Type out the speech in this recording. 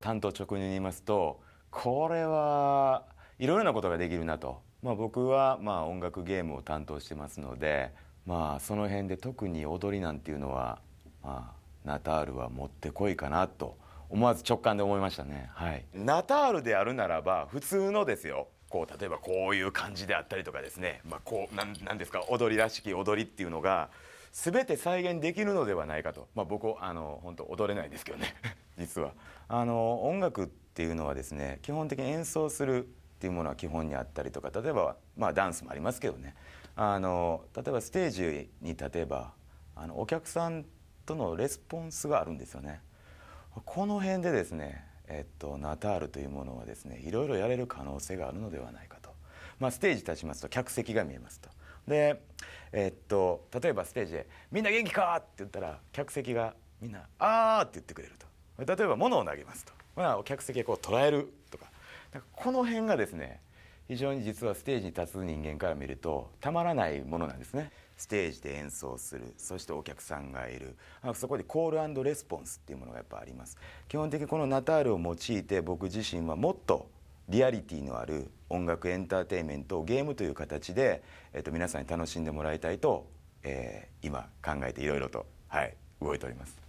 単刀直入に言いますとこれはいろいろなことができるなと、まあ、僕はまあ音楽ゲームを担当してますので、まあ、その辺で特に踊りなんていうのは、まあ、ナタールはもってこいかなと思わず直感で思いましたね、はい、ナタールであるならば普通のですよこう例えばこういう感じであったりとかですね、まあ、こうななんですか踊りらしき踊りっていうのが全て再現できるのではないかと、まあ、僕あの本当踊れないんですけどね実はあの音楽っていうのはですね基本的に演奏するっていうものは基本にあったりとか例えば、まあ、ダンスもありますけどねあの例えばステージに立てばあのお客さんとのレスポンスがあるんですよね。この辺でですね、えっと、ナタールというものはですねいろいろやれる可能性があるのではないかと、まあ、ステージ立ちますと客席が見えますとで、えっと、例えばステージで「みんな元気か!」って言ったら客席がみんな「あー!」って言ってくれると。例えば物を投げますと、まあ、お客席がこう捉えるとかこの辺がですね非常に実はステージに立つ人間から見るとたまらないものなんですね。ステージで演奏するそしてお客さんがいるそこでコールレスポンスっていうものがやっぱあります基本的にこのナタールを用いて僕自身はもっとリアリティのある音楽エンターテインメントをゲームという形で、えっと、皆さんに楽しんでもらいたいと、えー、今考えていろいろと、はい、動いております。